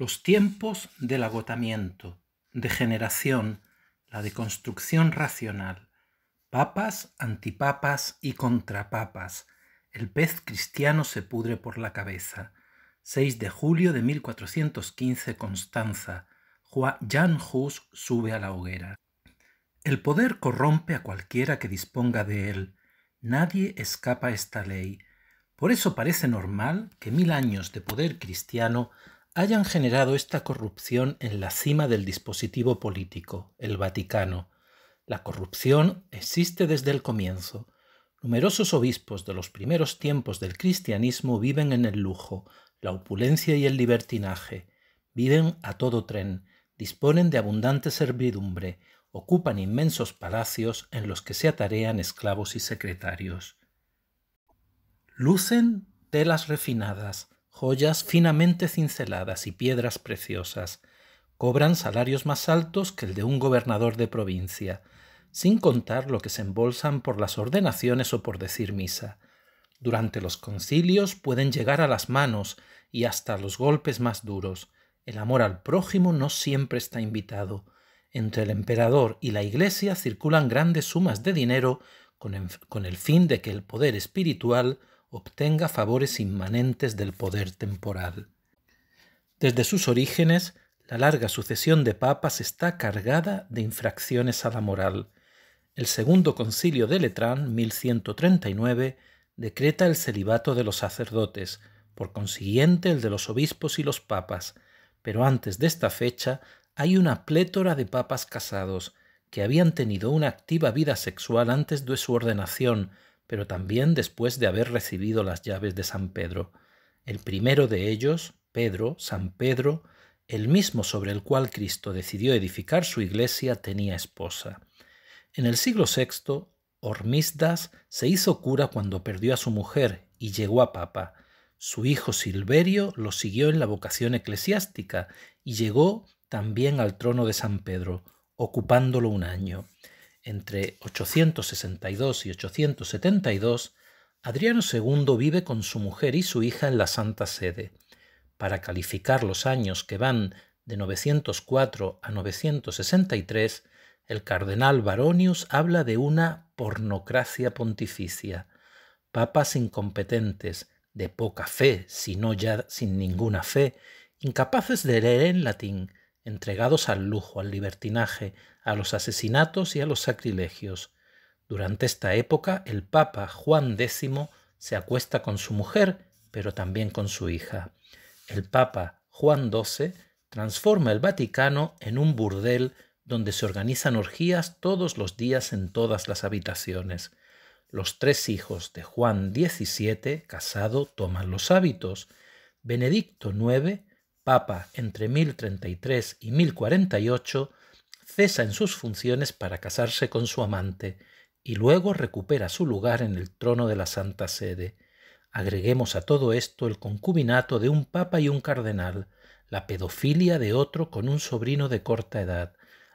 los tiempos del agotamiento, degeneración, la deconstrucción racional, papas, antipapas y contrapapas, el pez cristiano se pudre por la cabeza. 6 de julio de 1415 Constanza, Jan Hus sube a la hoguera. El poder corrompe a cualquiera que disponga de él. Nadie escapa a esta ley. Por eso parece normal que mil años de poder cristiano hayan generado esta corrupción en la cima del dispositivo político, el Vaticano. La corrupción existe desde el comienzo. Numerosos obispos de los primeros tiempos del cristianismo viven en el lujo, la opulencia y el libertinaje. Viven a todo tren, disponen de abundante servidumbre, ocupan inmensos palacios en los que se atarean esclavos y secretarios. Lucen telas refinadas, joyas finamente cinceladas y piedras preciosas, cobran salarios más altos que el de un gobernador de provincia, sin contar lo que se embolsan por las ordenaciones o por decir misa. Durante los concilios pueden llegar a las manos y hasta los golpes más duros. El amor al prójimo no siempre está invitado. Entre el emperador y la Iglesia circulan grandes sumas de dinero con, el fin de que el poder espiritual obtenga favores inmanentes del poder temporal. Desde sus orígenes, la larga sucesión de papas está cargada de infracciones a la moral. El segundo concilio de Letrán, 1139, decreta el celibato de los sacerdotes, por consiguiente el de los obispos y los papas, pero antes de esta fecha hay una plétora de papas casados, que habían tenido una activa vida sexual antes de su ordenación, pero también después de haber recibido las llaves de San Pedro. El primero de ellos, Pedro, San Pedro, el mismo sobre el cual Cristo decidió edificar su iglesia, tenía esposa. En el siglo VI, Hormisdas se hizo cura cuando perdió a su mujer y llegó a papa. Su hijo Silverio lo siguió en la vocación eclesiástica y llegó también al trono de San Pedro, ocupándolo un año. Entre 862 y 872, Adriano II vive con su mujer y su hija en la Santa Sede. Para calificar los años que van de 904 a 963, el cardenal Baronius habla de una pornocracia pontificia, papas incompetentes, de poca fe, si no ya sin ninguna fe, incapaces de leer en latín, entregados al lujo, al libertinaje, a los asesinatos y a los sacrilegios. Durante esta época el Papa Juan X se acuesta con su mujer, pero también con su hija. El Papa Juan XII transforma el Vaticano en un burdel donde se organizan orgías todos los días en todas las habitaciones. Los tres hijos de Juan XVII, casado, toman los hábitos. Benedicto IX, papa entre 1033 y 1048, en sus funciones para casarse con su amante y luego recupera su lugar en el trono de la Santa Sede. Agreguemos a todo esto el concubinato de un papa y un cardenal, la pedofilia de otro con un sobrino de corta edad,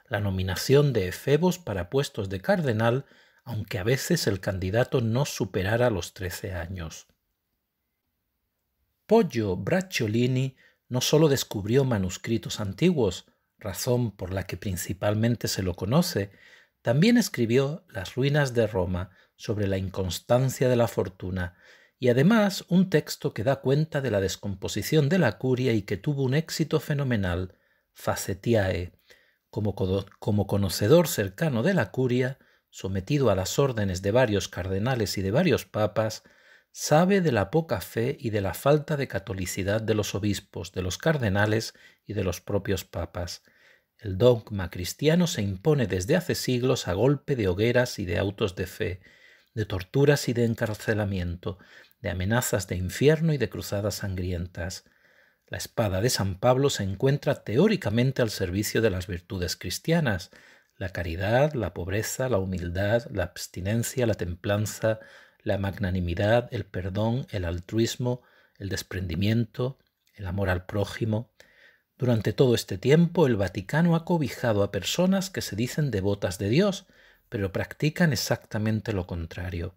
la nominación de efebos para puestos de cardenal, aunque a veces el candidato no superara los trece años. Pollo Bracciolini no solo descubrió manuscritos antiguos, razón por la que principalmente se lo conoce, también escribió Las ruinas de Roma sobre la inconstancia de la fortuna, y además un texto que da cuenta de la descomposición de la curia y que tuvo un éxito fenomenal, Facetiae. Como, como conocedor cercano de la curia, sometido a las órdenes de varios cardenales y de varios papas, sabe de la poca fe y de la falta de catolicidad de los obispos, de los cardenales y de los propios papas. El dogma cristiano se impone desde hace siglos a golpe de hogueras y de autos de fe, de torturas y de encarcelamiento, de amenazas de infierno y de cruzadas sangrientas. La espada de San Pablo se encuentra teóricamente al servicio de las virtudes cristianas, la caridad, la pobreza, la humildad, la abstinencia, la templanza, la magnanimidad, el perdón, el altruismo, el desprendimiento, el amor al prójimo. Durante todo este tiempo el Vaticano ha cobijado a personas que se dicen devotas de Dios, pero practican exactamente lo contrario.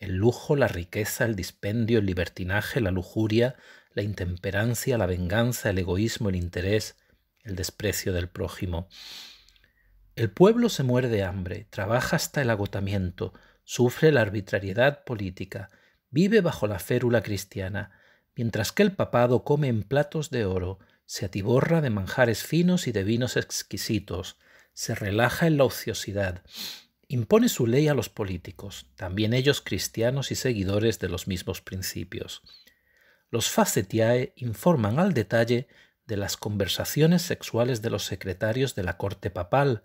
El lujo, la riqueza, el dispendio, el libertinaje, la lujuria, la intemperancia, la venganza, el egoísmo, el interés, el desprecio del prójimo. El pueblo se muere de hambre, trabaja hasta el agotamiento, sufre la arbitrariedad política, vive bajo la férula cristiana, mientras que el papado come en platos de oro, se atiborra de manjares finos y de vinos exquisitos, se relaja en la ociosidad, impone su ley a los políticos, también ellos cristianos y seguidores de los mismos principios. Los facetiae informan al detalle de las conversaciones sexuales de los secretarios de la corte papal,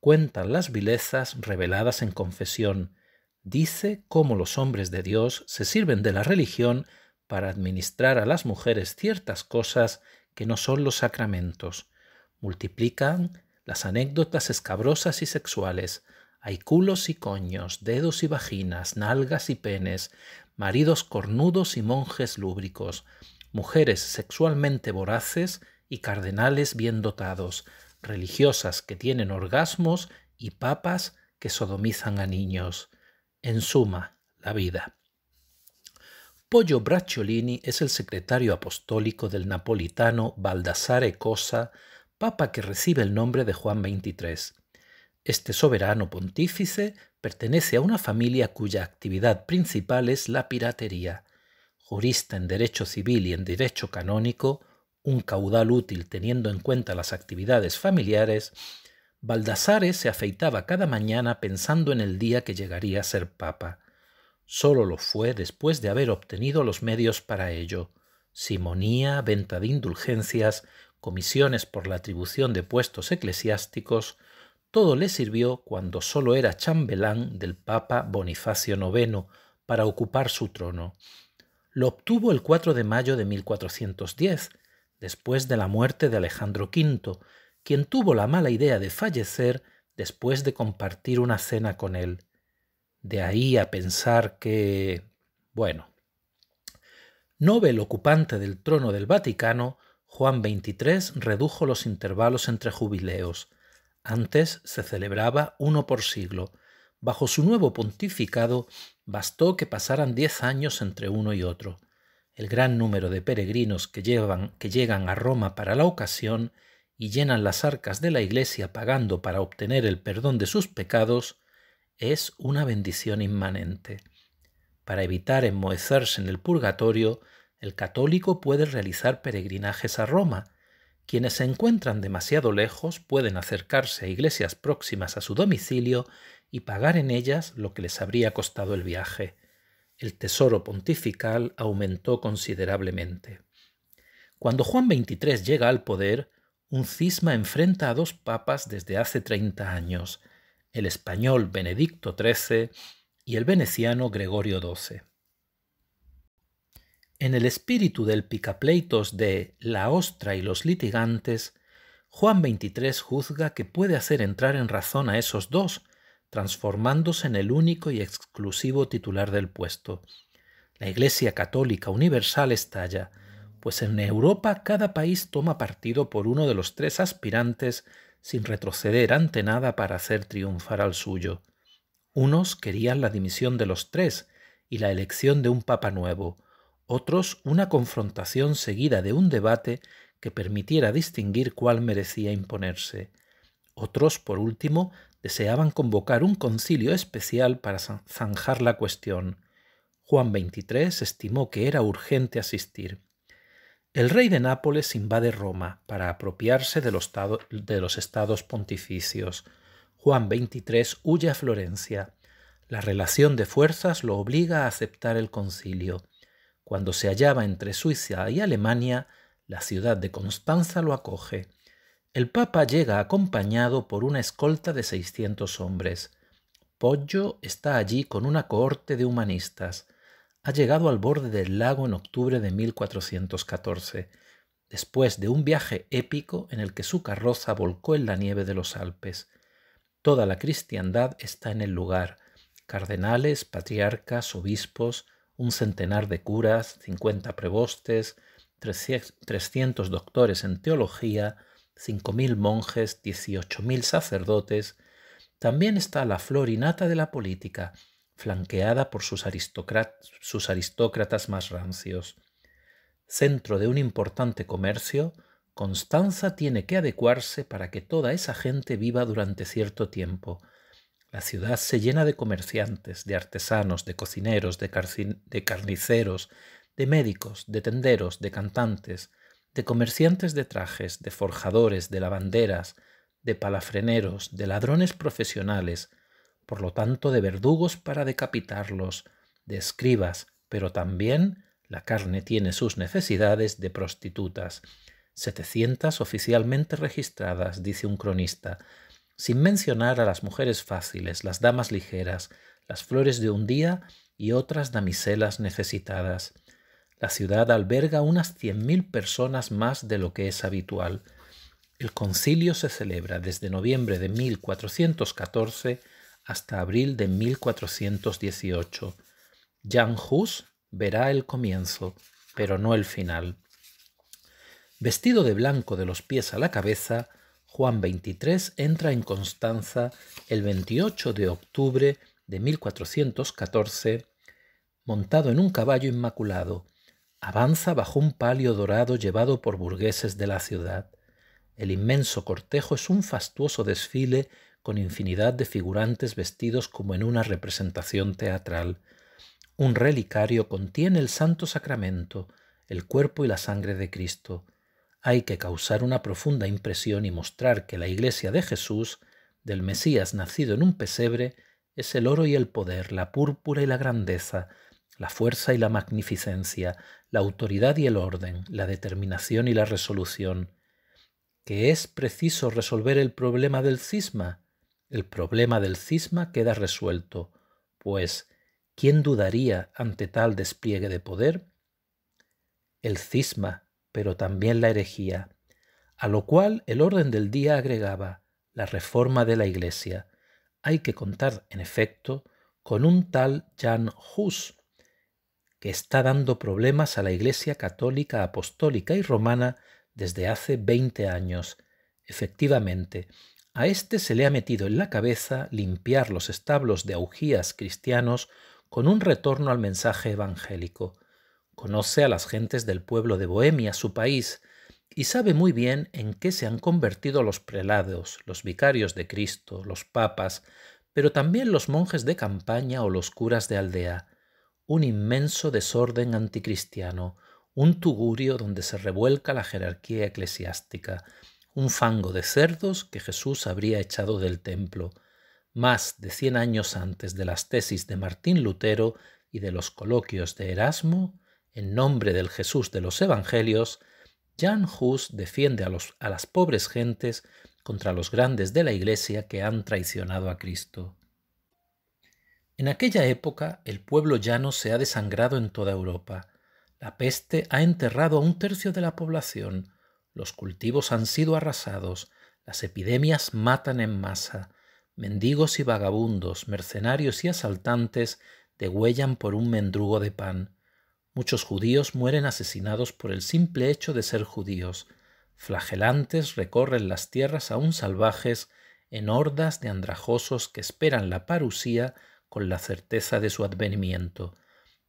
cuentan las vilezas reveladas en confesión, dice cómo los hombres de Dios se sirven de la religión para administrar a las mujeres ciertas cosas que no son los sacramentos. Multiplican las anécdotas escabrosas y sexuales. Hay culos y coños, dedos y vaginas, nalgas y penes, maridos cornudos y monjes lúbricos, mujeres sexualmente voraces y cardenales bien dotados, religiosas que tienen orgasmos y papas que sodomizan a niños en suma, la vida. Pollo Bracciolini es el secretario apostólico del napolitano Baldassare Cosa, papa que recibe el nombre de Juan XXIII. Este soberano pontífice pertenece a una familia cuya actividad principal es la piratería. Jurista en derecho civil y en derecho canónico, un caudal útil teniendo en cuenta las actividades familiares, Baldassare se afeitaba cada mañana pensando en el día que llegaría a ser papa. Solo lo fue después de haber obtenido los medios para ello. Simonía, venta de indulgencias, comisiones por la atribución de puestos eclesiásticos, todo le sirvió cuando solo era chambelán del Papa Bonifacio IX para ocupar su trono. Lo obtuvo el 4 de mayo de 1410, después de la muerte de Alejandro V, quien tuvo la mala idea de fallecer después de compartir una cena con él. De ahí a pensar que... bueno. Nobel ocupante del trono del Vaticano, Juan XXIII redujo los intervalos entre jubileos. Antes se celebraba uno por siglo. Bajo su nuevo pontificado bastó que pasaran diez años entre uno y otro. El gran número de peregrinos que, llevan, que llegan a Roma para la ocasión y llenan las arcas de la iglesia pagando para obtener el perdón de sus pecados, es una bendición inmanente. Para evitar enmohecerse en el purgatorio, el católico puede realizar peregrinajes a Roma. Quienes se encuentran demasiado lejos pueden acercarse a iglesias próximas a su domicilio y pagar en ellas lo que les habría costado el viaje. El tesoro pontifical aumentó considerablemente. Cuando Juan XXIII llega al poder, un cisma enfrenta a dos papas desde hace 30 años, el español Benedicto XIII y el veneciano Gregorio XII. En el espíritu del picapleitos de La ostra y los litigantes, Juan XXIII juzga que puede hacer entrar en razón a esos dos, transformándose en el único y exclusivo titular del puesto. La Iglesia Católica Universal estalla, pues en Europa cada país toma partido por uno de los tres aspirantes sin retroceder ante nada para hacer triunfar al suyo. Unos querían la dimisión de los tres y la elección de un papa nuevo, otros una confrontación seguida de un debate que permitiera distinguir cuál merecía imponerse. Otros, por último, deseaban convocar un concilio especial para zanjar la cuestión. Juan XXIII estimó que era urgente asistir. El rey de Nápoles invade Roma para apropiarse de los, estados pontificios. Juan XXIII huye a Florencia. La relación de fuerzas lo obliga a aceptar el concilio. Cuando se hallaba entre Suiza y Alemania, la ciudad de Constanza lo acoge. El Papa llega acompañado por una escolta de 600 hombres. Poggio está allí con una cohorte de humanistas ha llegado al borde del lago en octubre de 1414, después de un viaje épico en el que su carroza volcó en la nieve de los Alpes. Toda la cristiandad está en el lugar, cardenales, patriarcas, obispos, un centenar de curas, cincuenta prevostes, trescientos doctores en teología, cinco mil monjes, dieciocho mil sacerdotes. También está la flor innata de la política, flanqueada por sus, aristócratas más rancios. Centro de un importante comercio, Constanza tiene que adecuarse para que toda esa gente viva durante cierto tiempo. La ciudad se llena de comerciantes, de artesanos, de cocineros, de, de, carniceros, de médicos, de tenderos, de cantantes, de comerciantes de trajes, de forjadores, de lavanderas, de palafreneros, de ladrones profesionales, por lo tanto de verdugos para decapitarlos, de escribas, pero también la carne tiene sus necesidades de prostitutas. setecientas oficialmente registradas, dice un cronista, sin mencionar a las mujeres fáciles, las damas ligeras, las flores de un día y otras damiselas necesitadas. La ciudad alberga unas mil personas más de lo que es habitual. El concilio se celebra desde noviembre de 1414 hasta abril de 1418. Jan Hus verá el comienzo, pero no el final. Vestido de blanco de los pies a la cabeza, Juan XXIII entra en Constanza el 28 de octubre de 1414, montado en un caballo inmaculado. Avanza bajo un palio dorado llevado por burgueses de la ciudad. El inmenso cortejo es un fastuoso desfile con infinidad de figurantes vestidos como en una representación teatral. Un relicario contiene el Santo Sacramento, el cuerpo y la sangre de Cristo. Hay que causar una profunda impresión y mostrar que la Iglesia de Jesús, del Mesías nacido en un pesebre, es el oro y el poder, la púrpura y la grandeza, la fuerza y la magnificencia, la autoridad y el orden, la determinación y la resolución, que es preciso resolver el problema del cisma, el problema del cisma queda resuelto, pues ¿quién dudaría ante tal despliegue de poder? El cisma, pero también la herejía, a lo cual el orden del día agregaba la reforma de la Iglesia. Hay que contar, en efecto, con un tal Jan Hus, que está dando problemas a la Iglesia católica, apostólica y romana desde hace veinte años. Efectivamente, a este se le ha metido en la cabeza limpiar los establos de augías cristianos con un retorno al mensaje evangélico. Conoce a las gentes del pueblo de Bohemia, su país, y sabe muy bien en qué se han convertido los prelados, los vicarios de Cristo, los papas, pero también los monjes de campaña o los curas de aldea. Un inmenso desorden anticristiano, un tugurio donde se revuelca la jerarquía eclesiástica, un fango de cerdos que Jesús habría echado del templo, más de cien años antes de las tesis de Martín Lutero y de los coloquios de Erasmo, en nombre del Jesús de los Evangelios, Jan Hus defiende a, los, a las pobres gentes contra los grandes de la Iglesia que han traicionado a Cristo. En aquella época el pueblo llano se ha desangrado en toda Europa. La peste ha enterrado a un tercio de la población, los cultivos han sido arrasados, las epidemias matan en masa, mendigos y vagabundos, mercenarios y asaltantes degüellan por un mendrugo de pan. Muchos judíos mueren asesinados por el simple hecho de ser judíos. Flagelantes recorren las tierras aún salvajes en hordas de andrajosos que esperan la parusía con la certeza de su advenimiento.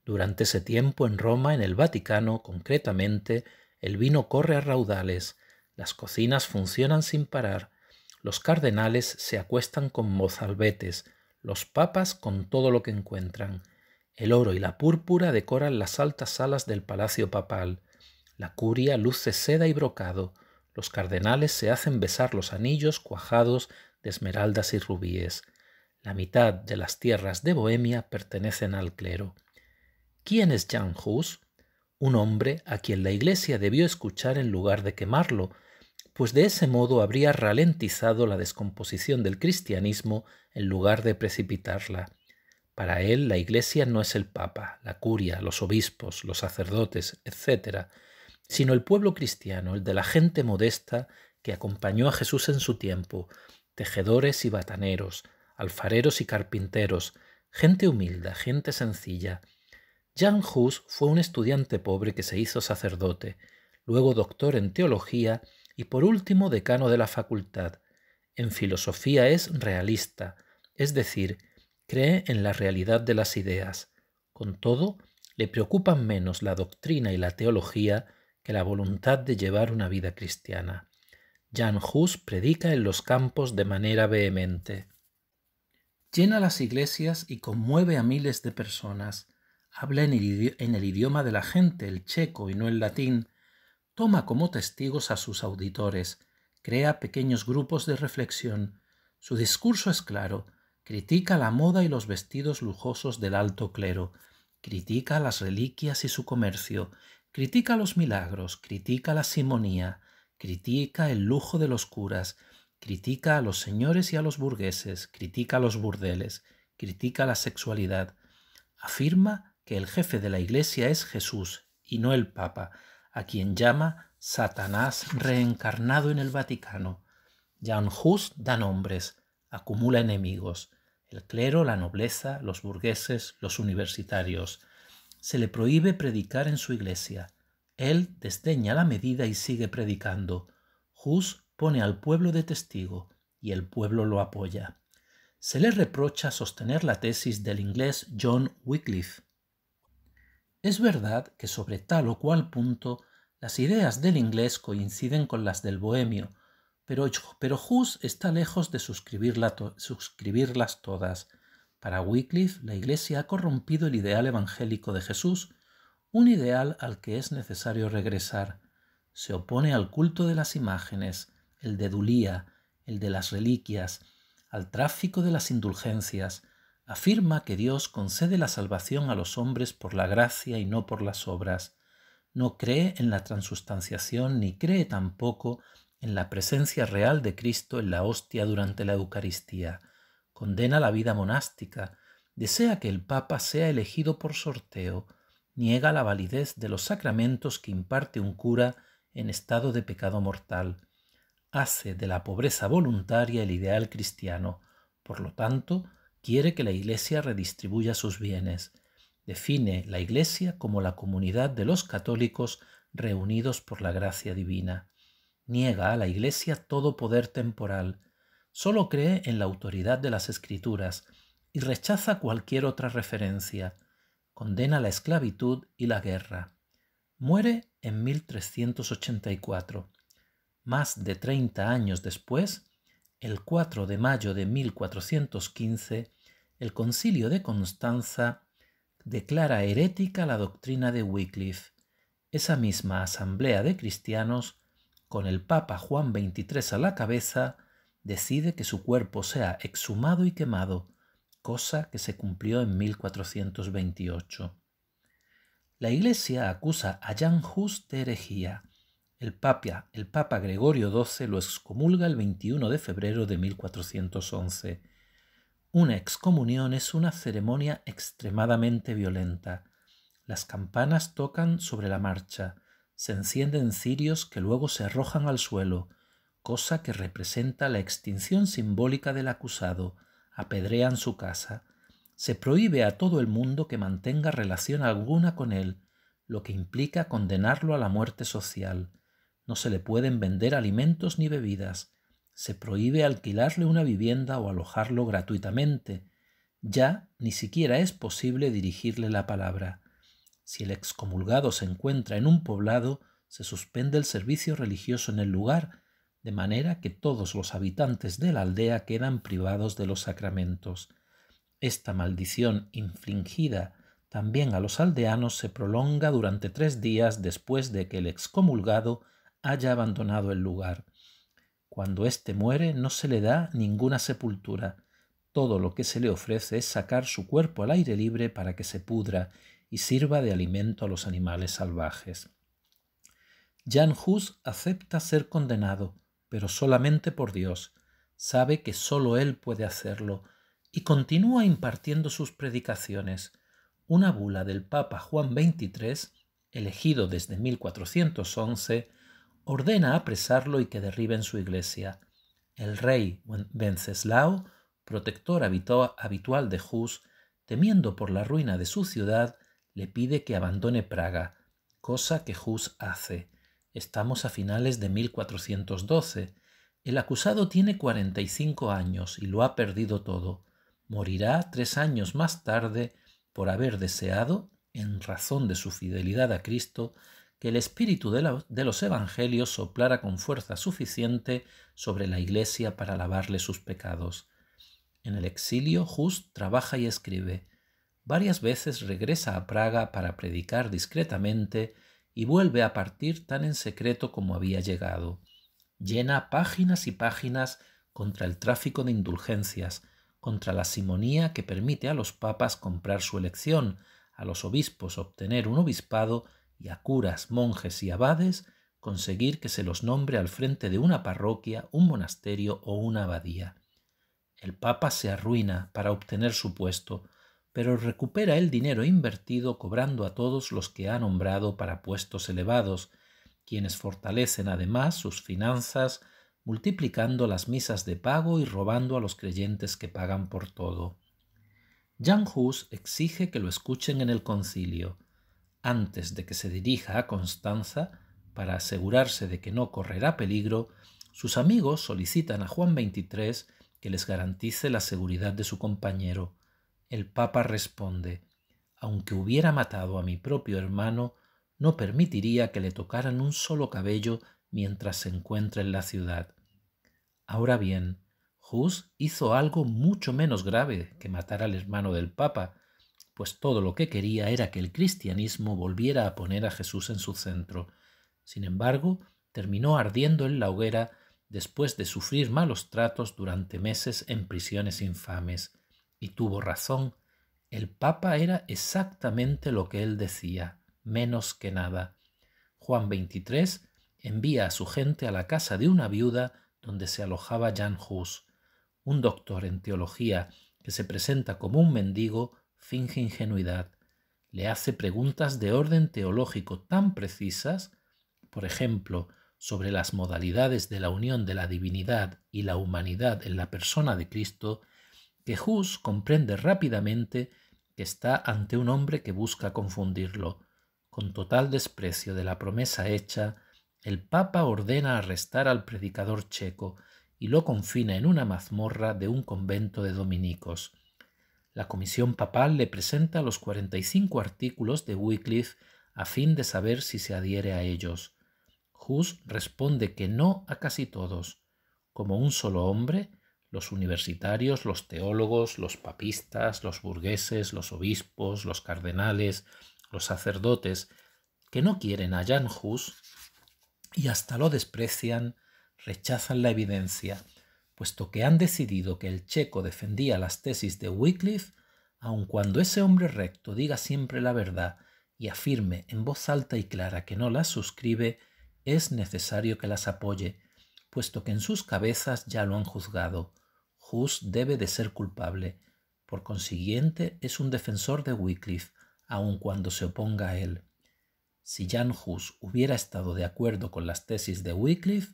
Durante ese tiempo en Roma, en el Vaticano concretamente, el vino corre a raudales, las cocinas funcionan sin parar, los cardenales se acuestan con mozalbetes, los papas con todo lo que encuentran, el oro y la púrpura decoran las altas salas del palacio papal, la curia luce seda y brocado, los cardenales se hacen besar los anillos cuajados de esmeraldas y rubíes. La mitad de las tierras de Bohemia pertenecen al clero. ¿Quién es Jan Hus? un hombre a quien la Iglesia debió escuchar en lugar de quemarlo, pues de ese modo habría ralentizado la descomposición del cristianismo en lugar de precipitarla. Para él la Iglesia no es el Papa, la curia, los obispos, los sacerdotes, etc., sino el pueblo cristiano, el de la gente modesta que acompañó a Jesús en su tiempo, tejedores y bataneros, alfareros y carpinteros, gente humilde, gente sencilla, Jan Hus fue un estudiante pobre que se hizo sacerdote, luego doctor en teología y por último decano de la facultad. En filosofía es realista, es decir, cree en la realidad de las ideas. Con todo, le preocupan menos la doctrina y la teología que la voluntad de llevar una vida cristiana. Jan Hus predica en los campos de manera vehemente. Llena las iglesias y conmueve a miles de personas habla en el, idioma de la gente, el checo y no el latín, toma como testigos a sus auditores, crea pequeños grupos de reflexión, su discurso es claro, critica la moda y los vestidos lujosos del alto clero, critica las reliquias y su comercio, critica los milagros, critica la simonía, critica el lujo de los curas, critica a los señores y a los burgueses, critica los burdeles, critica la sexualidad, afirma el jefe de la Iglesia es Jesús y no el Papa, a quien llama Satanás reencarnado en el Vaticano. Jan Hus da nombres, acumula enemigos, el clero, la nobleza, los burgueses, los universitarios. Se le prohíbe predicar en su iglesia. Él desdeña la medida y sigue predicando. Hus pone al pueblo de testigo y el pueblo lo apoya. Se le reprocha sostener la tesis del inglés John Wycliffe, es verdad que sobre tal o cual punto las ideas del inglés coinciden con las del bohemio, pero, pero Hus está lejos de suscribirlas todas. Para Wycliffe, la Iglesia ha corrompido el ideal evangélico de Jesús, un ideal al que es necesario regresar. Se opone al culto de las imágenes, el de Dulía, el de las reliquias, al tráfico de las indulgencias, afirma que Dios concede la salvación a los hombres por la gracia y no por las obras. No cree en la transustanciación ni cree tampoco en la presencia real de Cristo en la hostia durante la Eucaristía. Condena la vida monástica, desea que el Papa sea elegido por sorteo, niega la validez de los sacramentos que imparte un cura en estado de pecado mortal. Hace de la pobreza voluntaria el ideal cristiano. Por lo tanto, quiere que la Iglesia redistribuya sus bienes. Define la Iglesia como la comunidad de los católicos reunidos por la gracia divina. Niega a la Iglesia todo poder temporal. Solo cree en la autoridad de las Escrituras y rechaza cualquier otra referencia. Condena la esclavitud y la guerra. Muere en 1384. Más de 30 años después, el 4 de mayo de 1415, el concilio de Constanza declara herética la doctrina de Wycliffe. Esa misma asamblea de cristianos, con el Papa Juan XXIII a la cabeza, decide que su cuerpo sea exhumado y quemado, cosa que se cumplió en 1428. La Iglesia acusa a Jan Hus de herejía el Papa, el Papa Gregorio XII lo excomulga el 21 de febrero de 1411. Una excomunión es una ceremonia extremadamente violenta. Las campanas tocan sobre la marcha, se encienden cirios que luego se arrojan al suelo, cosa que representa la extinción simbólica del acusado, apedrean su casa, se prohíbe a todo el mundo que mantenga relación alguna con él, lo que implica condenarlo a la muerte social. No se le pueden vender alimentos ni bebidas. Se prohíbe alquilarle una vivienda o alojarlo gratuitamente. Ya ni siquiera es posible dirigirle la palabra. Si el excomulgado se encuentra en un poblado, se suspende el servicio religioso en el lugar, de manera que todos los habitantes de la aldea quedan privados de los sacramentos. Esta maldición infringida también a los aldeanos se prolonga durante tres días después de que el excomulgado haya abandonado el lugar. Cuando éste muere no se le da ninguna sepultura. Todo lo que se le ofrece es sacar su cuerpo al aire libre para que se pudra y sirva de alimento a los animales salvajes. Jan Hus acepta ser condenado, pero solamente por Dios. Sabe que sólo él puede hacerlo y continúa impartiendo sus predicaciones. Una bula del Papa Juan XXIII, elegido desde 1411, ordena apresarlo y que derriben su iglesia. El rey Wenceslao, protector habitual de Hus, temiendo por la ruina de su ciudad, le pide que abandone Praga, cosa que Hus hace. Estamos a finales de 1412. El acusado tiene 45 años y lo ha perdido todo. Morirá tres años más tarde por haber deseado, en razón de su fidelidad a Cristo, que el espíritu de, de, los evangelios soplara con fuerza suficiente sobre la iglesia para lavarle sus pecados. En el exilio, Just trabaja y escribe. Varias veces regresa a Praga para predicar discretamente y vuelve a partir tan en secreto como había llegado. Llena páginas y páginas contra el tráfico de indulgencias, contra la simonía que permite a los papas comprar su elección, a los obispos obtener un obispado y a curas, monjes y abades conseguir que se los nombre al frente de una parroquia, un monasterio o una abadía. El Papa se arruina para obtener su puesto, pero recupera el dinero invertido cobrando a todos los que ha nombrado para puestos elevados, quienes fortalecen además sus finanzas, multiplicando las misas de pago y robando a los creyentes que pagan por todo. Jan Hus exige que lo escuchen en el concilio, antes de que se dirija a Constanza, para asegurarse de que no correrá peligro, sus amigos solicitan a Juan XXIII que les garantice la seguridad de su compañero. El Papa responde Aunque hubiera matado a mi propio hermano, no permitiría que le tocaran un solo cabello mientras se encuentre en la ciudad. Ahora bien, Hus hizo algo mucho menos grave que matar al hermano del Papa, pues todo lo que quería era que el cristianismo volviera a poner a Jesús en su centro. Sin embargo, terminó ardiendo en la hoguera después de sufrir malos tratos durante meses en prisiones infames. Y tuvo razón, el Papa era exactamente lo que él decía, menos que nada. Juan XXIII envía a su gente a la casa de una viuda donde se alojaba Jan Hus, un doctor en teología que se presenta como un mendigo finge ingenuidad, le hace preguntas de orden teológico tan precisas, por ejemplo, sobre las modalidades de la unión de la divinidad y la humanidad en la persona de Cristo, que Hus comprende rápidamente que está ante un hombre que busca confundirlo. Con total desprecio de la promesa hecha, el Papa ordena arrestar al predicador checo y lo confina en una mazmorra de un convento de dominicos. La comisión papal le presenta los 45 artículos de Wycliffe a fin de saber si se adhiere a ellos. Hus responde que no a casi todos. Como un solo hombre, los universitarios, los teólogos, los papistas, los burgueses, los obispos, los cardenales, los sacerdotes, que no quieren a Jan Hus y hasta lo desprecian, rechazan la evidencia, puesto que han decidido que el checo defendía las tesis de Wycliffe, aun cuando ese hombre recto diga siempre la verdad y afirme en voz alta y clara que no las suscribe, es necesario que las apoye, puesto que en sus cabezas ya lo han juzgado. Hus debe de ser culpable. Por consiguiente, es un defensor de Wycliffe, aun cuando se oponga a él. Si Jan Hus hubiera estado de acuerdo con las tesis de Wycliffe,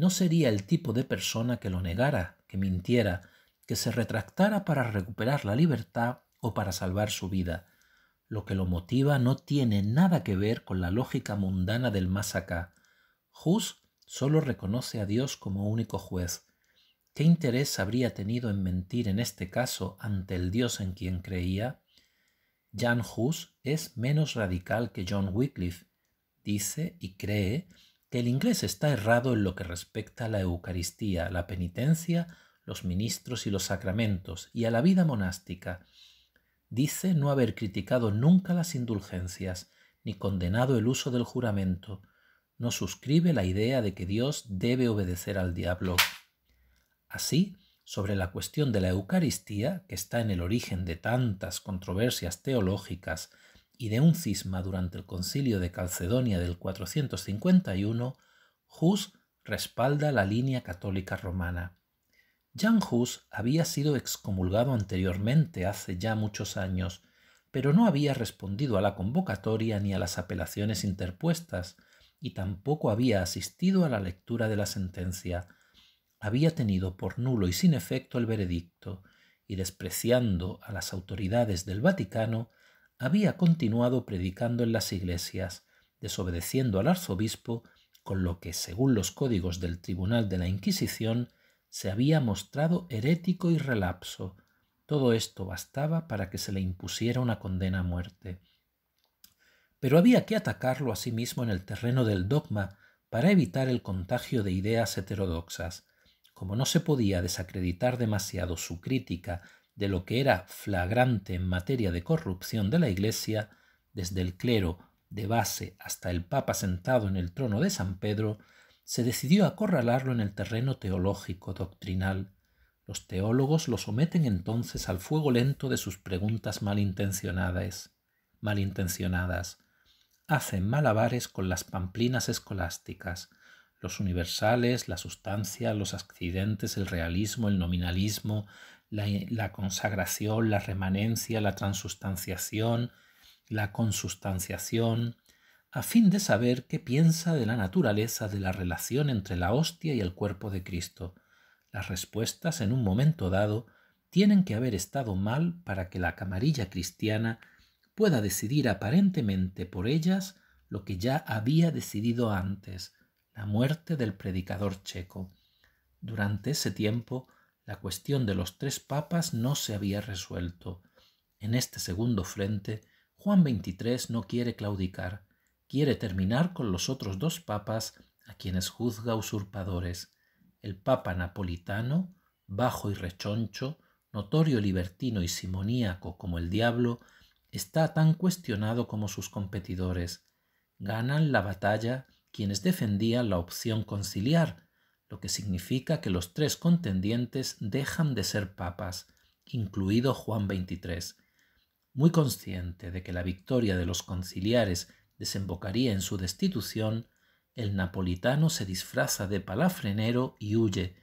no sería el tipo de persona que lo negara, que mintiera, que se retractara para recuperar la libertad o para salvar su vida. Lo que lo motiva no tiene nada que ver con la lógica mundana del más acá. Hus solo reconoce a Dios como único juez. ¿Qué interés habría tenido en mentir en este caso ante el Dios en quien creía? Jan Hus es menos radical que John Wycliffe. Dice y cree que el inglés está errado en lo que respecta a la Eucaristía, la penitencia, los ministros y los sacramentos, y a la vida monástica. Dice no haber criticado nunca las indulgencias, ni condenado el uso del juramento. No suscribe la idea de que Dios debe obedecer al diablo. Así, sobre la cuestión de la Eucaristía, que está en el origen de tantas controversias teológicas y de un cisma durante el concilio de Calcedonia del 451, Hus respalda la línea católica romana. Jan Hus había sido excomulgado anteriormente hace ya muchos años, pero no había respondido a la convocatoria ni a las apelaciones interpuestas, y tampoco había asistido a la lectura de la sentencia. Había tenido por nulo y sin efecto el veredicto, y despreciando a las autoridades del Vaticano, había continuado predicando en las iglesias, desobedeciendo al arzobispo, con lo que, según los códigos del Tribunal de la Inquisición, se había mostrado herético y relapso. Todo esto bastaba para que se le impusiera una condena a muerte. Pero había que atacarlo a sí mismo en el terreno del dogma para evitar el contagio de ideas heterodoxas. Como no se podía desacreditar demasiado su crítica de lo que era flagrante en materia de corrupción de la Iglesia, desde el clero de base hasta el Papa sentado en el trono de San Pedro, se decidió acorralarlo en el terreno teológico doctrinal. Los teólogos lo someten entonces al fuego lento de sus preguntas malintencionadas, malintencionadas. Hacen malabares con las pamplinas escolásticas, los universales, la sustancia, los accidentes, el realismo, el nominalismo, la, consagración, la remanencia, la transustanciación, la consustanciación, a fin de saber qué piensa de la naturaleza de la relación entre la hostia y el cuerpo de Cristo. Las respuestas en un momento dado tienen que haber estado mal para que la camarilla cristiana pueda decidir aparentemente por ellas lo que ya había decidido antes, la muerte del predicador checo. Durante ese tiempo, la cuestión de los tres papas no se había resuelto. En este segundo frente, Juan XXIII no quiere claudicar, quiere terminar con los otros dos papas a quienes juzga usurpadores. El papa napolitano, bajo y rechoncho, notorio libertino y simoníaco como el diablo, está tan cuestionado como sus competidores. Ganan la batalla quienes defendían la opción conciliar, lo que significa que los tres contendientes dejan de ser papas, incluido Juan XXIII. Muy consciente de que la victoria de los conciliares desembocaría en su destitución, el napolitano se disfraza de palafrenero y huye,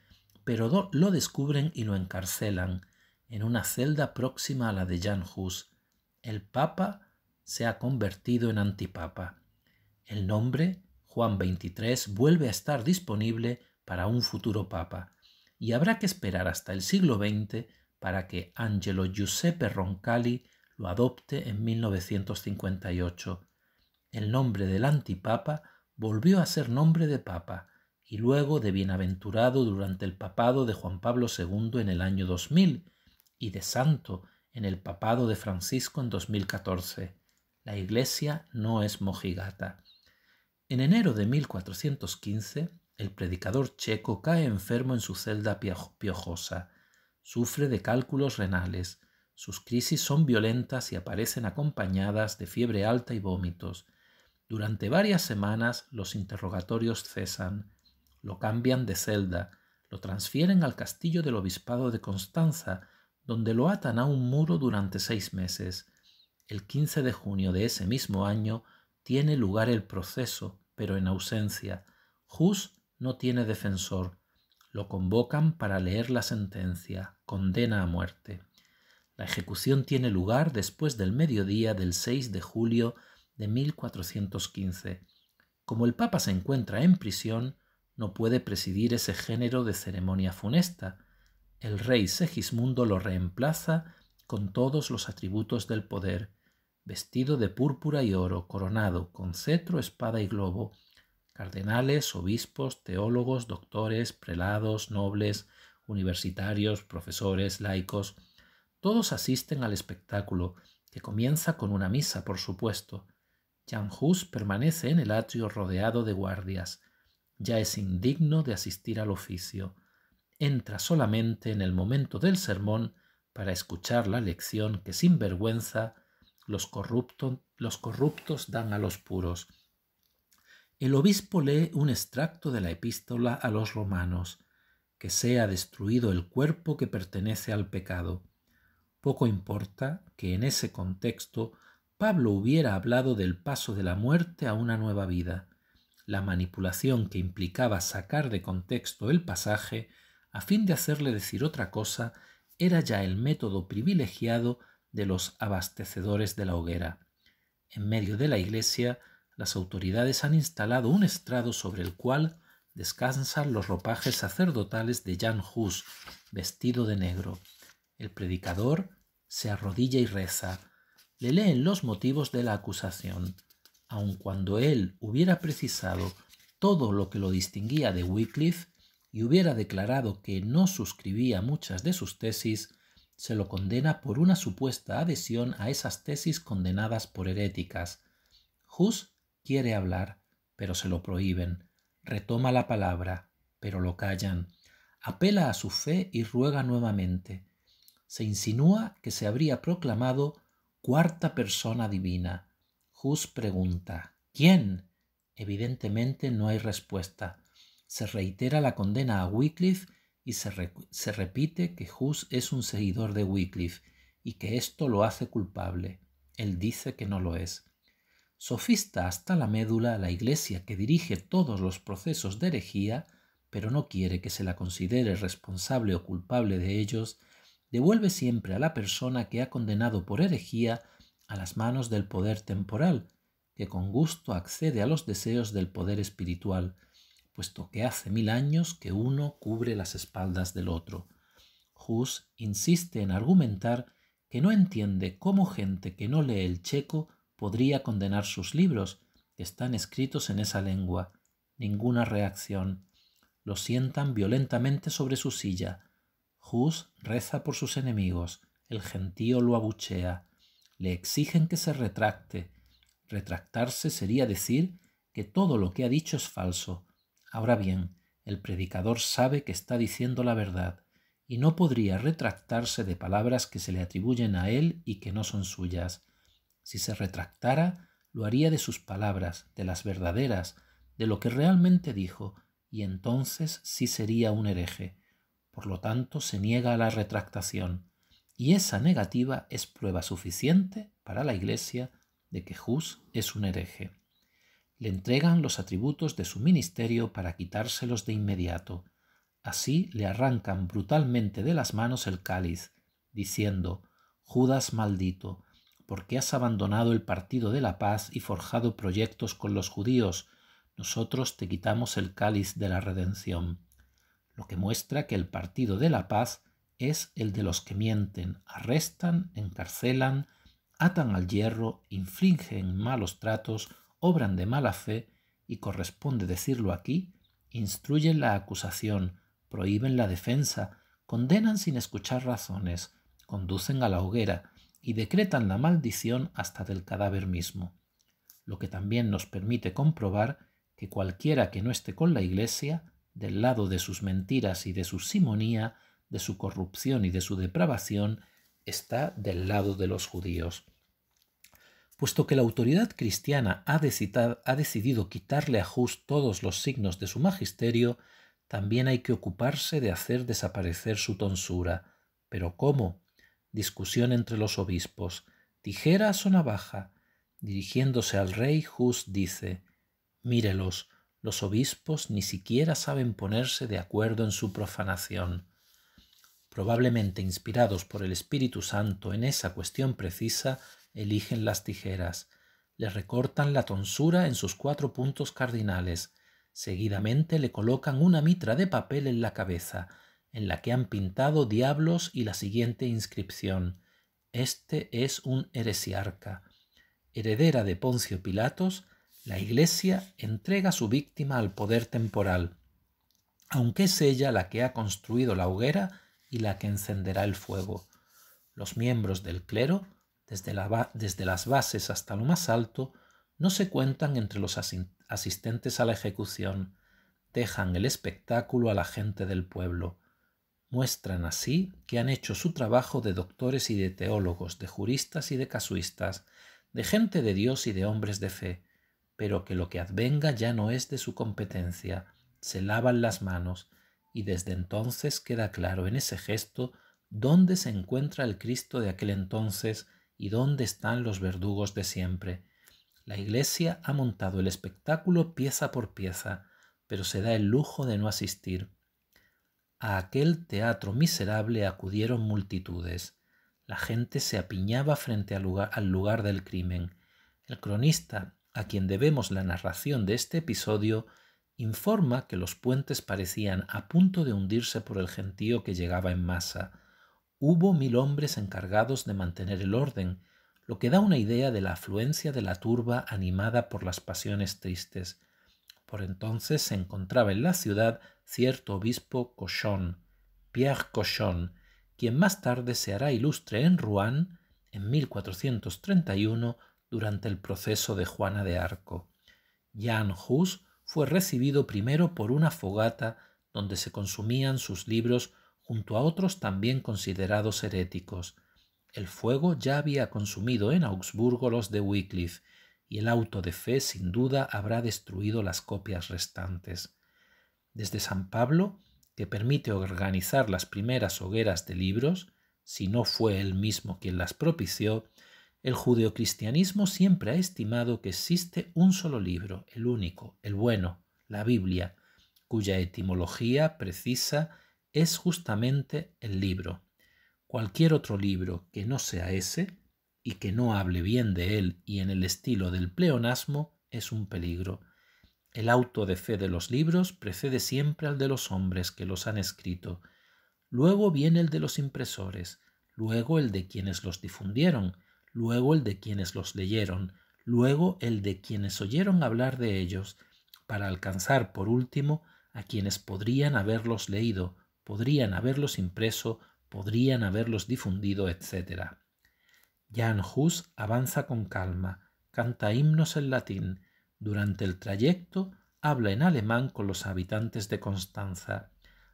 pero lo descubren y lo encarcelan en una celda próxima a la de Jan Hus. El papa se ha convertido en antipapa. El nombre, Juan XXIII, vuelve a estar disponible para un futuro papa, y habrá que esperar hasta el siglo XX para que Angelo Giuseppe Roncalli lo adopte en 1958. El nombre del antipapa volvió a ser nombre de papa y luego de bienaventurado durante el papado de Juan Pablo II en el año 2000 y de santo en el papado de Francisco en 2014. La Iglesia no es mojigata. En enero de 1415, el predicador checo cae enfermo en su celda piojosa, sufre de cálculos renales, sus crisis son violentas y aparecen acompañadas de fiebre alta y vómitos. Durante varias semanas los interrogatorios cesan, lo cambian de celda, lo transfieren al castillo del obispado de Constanza, donde lo atan a un muro durante seis meses. El 15 de junio de ese mismo año tiene lugar el proceso, pero en ausencia. Hus no tiene defensor. Lo convocan para leer la sentencia, condena a muerte. La ejecución tiene lugar después del mediodía del 6 de julio de 1415. Como el Papa se encuentra en prisión, no puede presidir ese género de ceremonia funesta. El rey Segismundo lo reemplaza con todos los atributos del poder, vestido de púrpura y oro, coronado con cetro, espada y globo, cardenales, obispos, teólogos, doctores, prelados, nobles, universitarios, profesores, laicos, todos asisten al espectáculo, que comienza con una misa, por supuesto. Jan Hus permanece en el atrio rodeado de guardias. Ya es indigno de asistir al oficio. Entra solamente en el momento del sermón para escuchar la lección que sin vergüenza los, los corruptos dan a los puros el obispo lee un extracto de la epístola a los romanos, que sea destruido el cuerpo que pertenece al pecado. Poco importa que en ese contexto Pablo hubiera hablado del paso de la muerte a una nueva vida. La manipulación que implicaba sacar de contexto el pasaje a fin de hacerle decir otra cosa era ya el método privilegiado de los abastecedores de la hoguera. En medio de la iglesia las autoridades han instalado un estrado sobre el cual descansan los ropajes sacerdotales de Jan Hus, vestido de negro. El predicador se arrodilla y reza. Le leen los motivos de la acusación. Aun cuando él hubiera precisado todo lo que lo distinguía de Wycliffe y hubiera declarado que no suscribía muchas de sus tesis, se lo condena por una supuesta adhesión a esas tesis condenadas por heréticas. Hus Quiere hablar, pero se lo prohíben. Retoma la palabra, pero lo callan. Apela a su fe y ruega nuevamente. Se insinúa que se habría proclamado cuarta persona divina. Hus pregunta, ¿quién? Evidentemente no hay respuesta. Se reitera la condena a Wycliffe y se, se repite que Hus es un seguidor de Wycliffe y que esto lo hace culpable. Él dice que no lo es sofista hasta la médula la Iglesia que dirige todos los procesos de herejía, pero no quiere que se la considere responsable o culpable de ellos, devuelve siempre a la persona que ha condenado por herejía a las manos del poder temporal, que con gusto accede a los deseos del poder espiritual, puesto que hace mil años que uno cubre las espaldas del otro. Hus insiste en argumentar que no entiende cómo gente que no lee el checo podría condenar sus libros, que están escritos en esa lengua. Ninguna reacción. Lo sientan violentamente sobre su silla. Hus reza por sus enemigos. El gentío lo abuchea. Le exigen que se retracte. Retractarse sería decir que todo lo que ha dicho es falso. Ahora bien, el predicador sabe que está diciendo la verdad y no podría retractarse de palabras que se le atribuyen a él y que no son suyas. Si se retractara, lo haría de sus palabras, de las verdaderas, de lo que realmente dijo, y entonces sí sería un hereje. Por lo tanto, se niega a la retractación, y esa negativa es prueba suficiente para la Iglesia de que Jus es un hereje. Le entregan los atributos de su ministerio para quitárselos de inmediato. Así le arrancan brutalmente de las manos el cáliz, diciendo, Judas maldito, porque has abandonado el partido de la paz y forjado proyectos con los judíos. Nosotros te quitamos el cáliz de la redención. Lo que muestra que el partido de la paz es el de los que mienten, arrestan, encarcelan, atan al hierro, infligen malos tratos, obran de mala fe y corresponde decirlo aquí, instruyen la acusación, prohíben la defensa, condenan sin escuchar razones, conducen a la hoguera, y decretan la maldición hasta del cadáver mismo, lo que también nos permite comprobar que cualquiera que no esté con la Iglesia, del lado de sus mentiras y de su simonía, de su corrupción y de su depravación, está del lado de los judíos. Puesto que la autoridad cristiana ha, ha decidido quitarle a Jus todos los signos de su magisterio, también hay que ocuparse de hacer desaparecer su tonsura. ¿Pero cómo? discusión entre los obispos, tijeras o navaja. Dirigiéndose al rey, Hus dice, Mírelos, los obispos ni siquiera saben ponerse de acuerdo en su profanación. Probablemente inspirados por el Espíritu Santo en esa cuestión precisa, eligen las tijeras. Le recortan la tonsura en sus cuatro puntos cardinales. Seguidamente le colocan una mitra de papel en la cabeza en la que han pintado diablos y la siguiente inscripción. Este es un heresiarca. Heredera de Poncio Pilatos, la Iglesia entrega su víctima al poder temporal, aunque es ella la que ha construido la hoguera y la que encenderá el fuego. Los miembros del clero, desde las bases hasta lo más alto, no se cuentan entre los asistentes a la ejecución, dejan el espectáculo a la gente del pueblo muestran así que han hecho su trabajo de doctores y de teólogos, de juristas y de casuistas, de gente de Dios y de hombres de fe, pero que lo que advenga ya no es de su competencia, se lavan las manos, y desde entonces queda claro en ese gesto dónde se encuentra el Cristo de aquel entonces y dónde están los verdugos de siempre. La Iglesia ha montado el espectáculo pieza por pieza, pero se da el lujo de no asistir a aquel teatro miserable acudieron multitudes. La gente se apiñaba frente al lugar, al lugar del crimen. El cronista, a quien debemos la narración de este episodio, informa que los puentes parecían a punto de hundirse por el gentío que llegaba en masa. Hubo mil hombres encargados de mantener el orden, lo que da una idea de la afluencia de la turba animada por las pasiones tristes. Por entonces se encontraba en la ciudad cierto obispo Cochon, Pierre Cochon, quien más tarde se hará ilustre en Rouen en 1431 durante el proceso de Juana de Arco. Jan Hus fue recibido primero por una fogata donde se consumían sus libros junto a otros también considerados heréticos. El fuego ya había consumido en Augsburgo los de Wycliffe, y el auto de fe sin duda habrá destruido las copias restantes desde San Pablo que permite organizar las primeras hogueras de libros, si no fue él mismo quien las propició, el judeocristianismo siempre ha estimado que existe un solo libro, el único, el bueno, la Biblia, cuya etimología precisa es justamente el libro. Cualquier otro libro que no sea ese, y que no hable bien de él y en el estilo del pleonasmo, es un peligro. El auto de fe de los libros precede siempre al de los hombres que los han escrito. Luego viene el de los impresores, luego el de quienes los difundieron, luego el de quienes los leyeron, luego el de quienes oyeron hablar de ellos, para alcanzar por último a quienes podrían haberlos leído, podrían haberlos impreso, podrían haberlos difundido, etc. Jan Hus avanza con calma, canta himnos en latín, durante el trayecto habla en alemán con los habitantes de Constanza.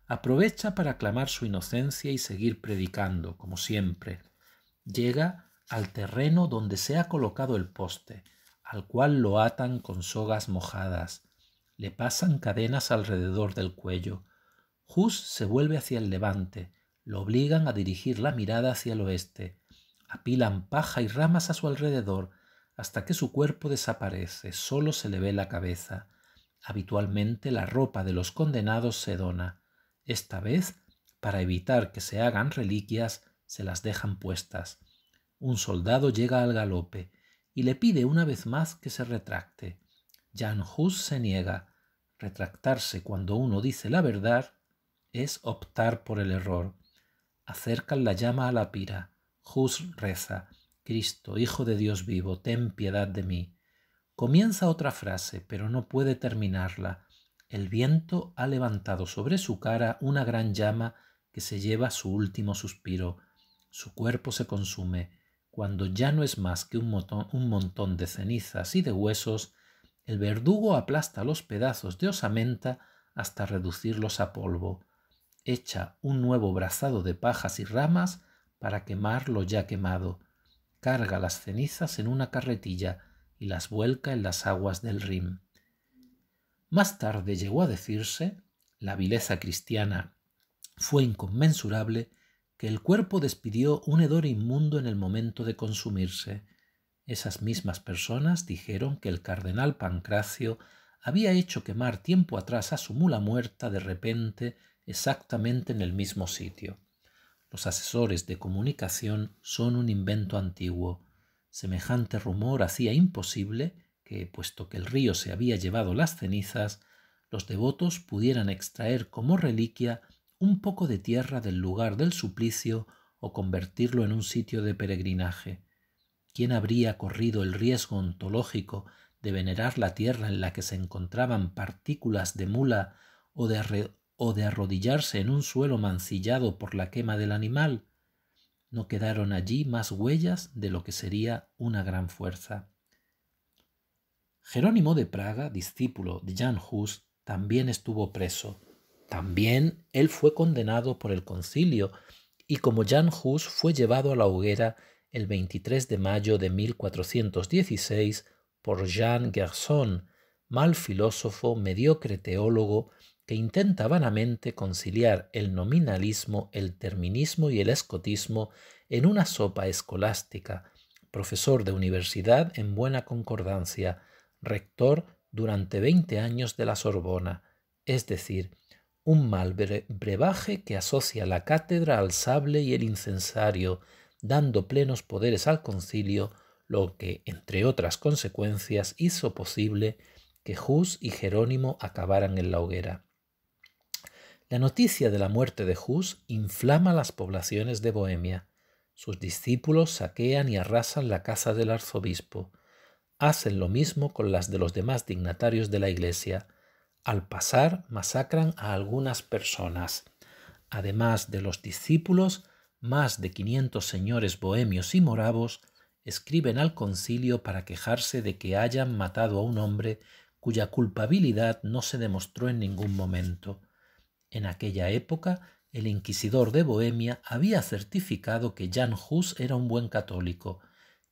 Aprovecha para aclamar su inocencia y seguir predicando, como siempre. Llega al terreno donde se ha colocado el poste, al cual lo atan con sogas mojadas. Le pasan cadenas alrededor del cuello. Hus se vuelve hacia el levante, lo obligan a dirigir la mirada hacia el oeste. Apilan paja y ramas a su alrededor, hasta que su cuerpo desaparece, solo se le ve la cabeza. Habitualmente la ropa de los condenados se dona. Esta vez, para evitar que se hagan reliquias, se las dejan puestas. Un soldado llega al galope y le pide una vez más que se retracte. Jan Hus se niega. Retractarse cuando uno dice la verdad es optar por el error. Acercan la llama a la pira. Hus reza. Cristo, Hijo de Dios vivo, ten piedad de mí. Comienza otra frase, pero no puede terminarla. El viento ha levantado sobre su cara una gran llama que se lleva su último suspiro. Su cuerpo se consume. Cuando ya no es más que un, montón, un montón de cenizas y de huesos, el verdugo aplasta los pedazos de osamenta hasta reducirlos a polvo. Echa un nuevo brazado de pajas y ramas para quemar lo ya quemado carga las cenizas en una carretilla y las vuelca en las aguas del rim. Más tarde llegó a decirse, la vileza cristiana fue inconmensurable, que el cuerpo despidió un hedor inmundo en el momento de consumirse. Esas mismas personas dijeron que el cardenal Pancracio había hecho quemar tiempo atrás a su mula muerta de repente exactamente en el mismo sitio. Los asesores de comunicación son un invento antiguo. Semejante rumor hacía imposible que, puesto que el río se había llevado las cenizas, los devotos pudieran extraer como reliquia un poco de tierra del lugar del suplicio o convertirlo en un sitio de peregrinaje. ¿Quién habría corrido el riesgo ontológico de venerar la tierra en la que se encontraban partículas de mula o de o de arrodillarse en un suelo mancillado por la quema del animal, no quedaron allí más huellas de lo que sería una gran fuerza. Jerónimo de Praga, discípulo de Jan Hus, también estuvo preso. También él fue condenado por el concilio y como Jan Hus fue llevado a la hoguera el 23 de mayo de 1416 por Jean Gerson, mal filósofo, mediocre teólogo que intenta vanamente conciliar el nominalismo, el terminismo y el escotismo en una sopa escolástica, profesor de universidad en buena concordancia, rector durante veinte años de la Sorbona, es decir, un mal brebaje que asocia la cátedra al sable y el incensario, dando plenos poderes al concilio, lo que, entre otras consecuencias, hizo posible que Jus y Jerónimo acabaran en la hoguera. La noticia de la muerte de Hus inflama las poblaciones de Bohemia. Sus discípulos saquean y arrasan la casa del arzobispo. Hacen lo mismo con las de los demás dignatarios de la Iglesia. Al pasar masacran a algunas personas. Además de los discípulos, más de quinientos señores bohemios y moravos escriben al concilio para quejarse de que hayan matado a un hombre cuya culpabilidad no se demostró en ningún momento. En aquella época, el inquisidor de Bohemia había certificado que Jan Hus era un buen católico,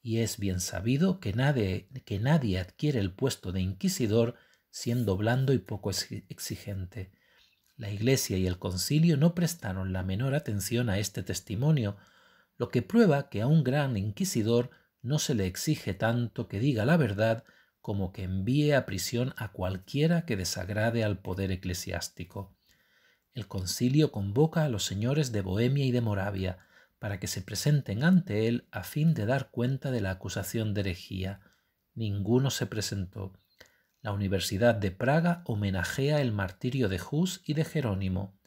y es bien sabido que nadie, que nadie adquiere el puesto de inquisidor siendo blando y poco exigente. La Iglesia y el concilio no prestaron la menor atención a este testimonio, lo que prueba que a un gran inquisidor no se le exige tanto que diga la verdad como que envíe a prisión a cualquiera que desagrade al poder eclesiástico el concilio convoca a los señores de Bohemia y de Moravia para que se presenten ante él a fin de dar cuenta de la acusación de herejía. Ninguno se presentó. La Universidad de Praga homenajea el martirio de Hus y de Jerónimo.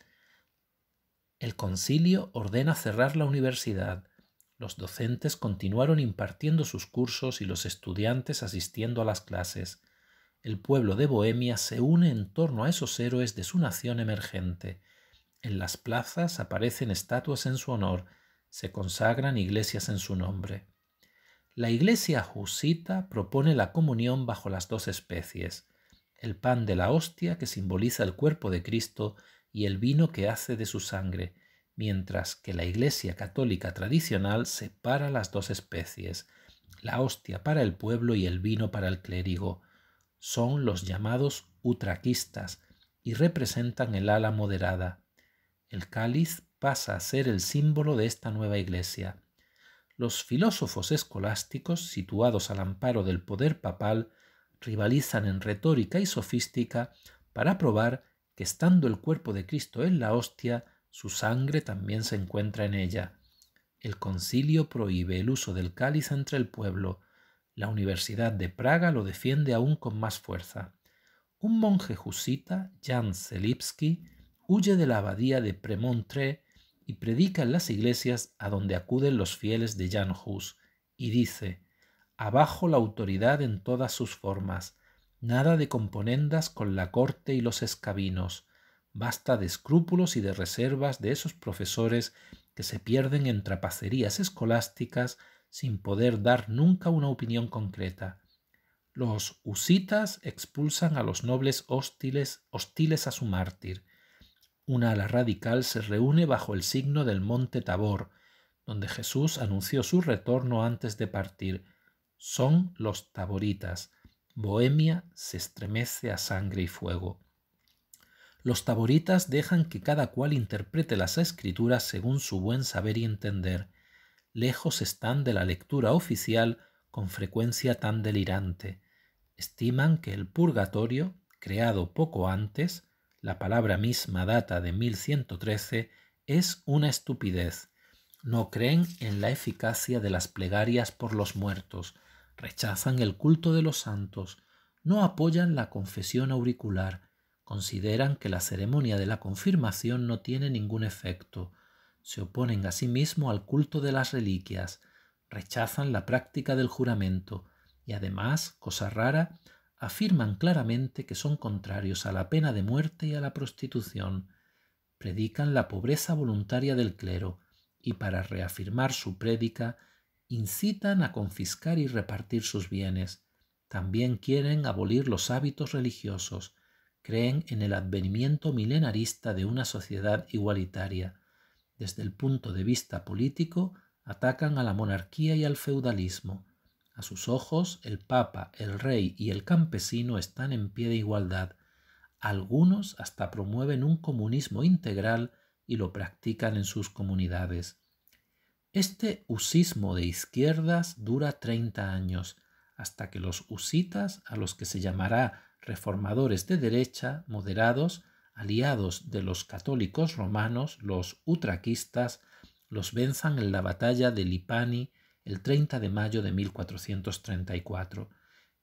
El concilio ordena cerrar la universidad. Los docentes continuaron impartiendo sus cursos y los estudiantes asistiendo a las clases el pueblo de Bohemia se une en torno a esos héroes de su nación emergente. En las plazas aparecen estatuas en su honor, se consagran iglesias en su nombre. La iglesia jusita propone la comunión bajo las dos especies, el pan de la hostia que simboliza el cuerpo de Cristo y el vino que hace de su sangre, mientras que la iglesia católica tradicional separa las dos especies, la hostia para el pueblo y el vino para el clérigo, son los llamados utraquistas y representan el ala moderada. El cáliz pasa a ser el símbolo de esta nueva iglesia. Los filósofos escolásticos, situados al amparo del poder papal, rivalizan en retórica y sofística para probar que estando el cuerpo de Cristo en la hostia, su sangre también se encuentra en ella. El concilio prohíbe el uso del cáliz entre el pueblo, la Universidad de Praga lo defiende aún con más fuerza. Un monje jusita, Jan Selipski, huye de la abadía de Premontre y predica en las iglesias a donde acuden los fieles de Jan Hus, y dice, Abajo la autoridad en todas sus formas, nada de componendas con la corte y los escabinos, basta de escrúpulos y de reservas de esos profesores que se pierden en trapacerías escolásticas sin poder dar nunca una opinión concreta. Los usitas expulsan a los nobles hostiles, hostiles a su mártir. Una ala radical se reúne bajo el signo del monte Tabor, donde Jesús anunció su retorno antes de partir. Son los taboritas. Bohemia se estremece a sangre y fuego. Los taboritas dejan que cada cual interprete las escrituras según su buen saber y entender lejos están de la lectura oficial con frecuencia tan delirante. Estiman que el purgatorio, creado poco antes, la palabra misma data de 1113, es una estupidez. No creen en la eficacia de las plegarias por los muertos, rechazan el culto de los santos, no apoyan la confesión auricular, consideran que la ceremonia de la confirmación no tiene ningún efecto, se oponen a sí asimismo al culto de las reliquias, rechazan la práctica del juramento y además, cosa rara, afirman claramente que son contrarios a la pena de muerte y a la prostitución, predican la pobreza voluntaria del clero y para reafirmar su prédica incitan a confiscar y repartir sus bienes. También quieren abolir los hábitos religiosos, creen en el advenimiento milenarista de una sociedad igualitaria, desde el punto de vista político, atacan a la monarquía y al feudalismo. A sus ojos, el papa, el rey y el campesino están en pie de igualdad. Algunos hasta promueven un comunismo integral y lo practican en sus comunidades. Este usismo de izquierdas dura 30 años, hasta que los usitas, a los que se llamará reformadores de derecha, moderados, aliados de los católicos romanos, los utraquistas, los venzan en la batalla de Lipani el 30 de mayo de 1434.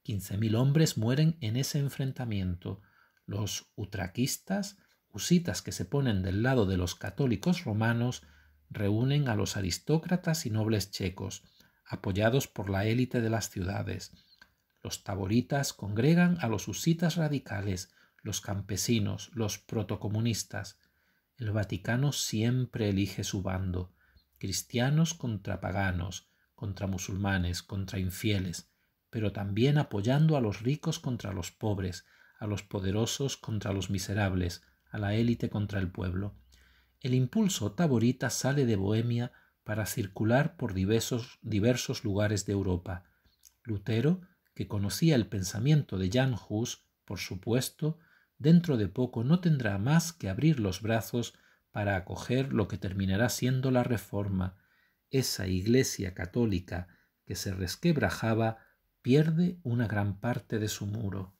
15.000 hombres mueren en ese enfrentamiento. Los utraquistas, usitas que se ponen del lado de los católicos romanos, reúnen a los aristócratas y nobles checos, apoyados por la élite de las ciudades. Los taboritas congregan a los usitas radicales, los campesinos, los protocomunistas. El Vaticano siempre elige su bando, cristianos contra paganos, contra musulmanes, contra infieles, pero también apoyando a los ricos contra los pobres, a los poderosos contra los miserables, a la élite contra el pueblo. El impulso taborita sale de Bohemia para circular por diversos, diversos lugares de Europa. Lutero, que conocía el pensamiento de Jan Hus, por supuesto, dentro de poco no tendrá más que abrir los brazos para acoger lo que terminará siendo la Reforma. Esa Iglesia católica que se resquebrajaba pierde una gran parte de su muro.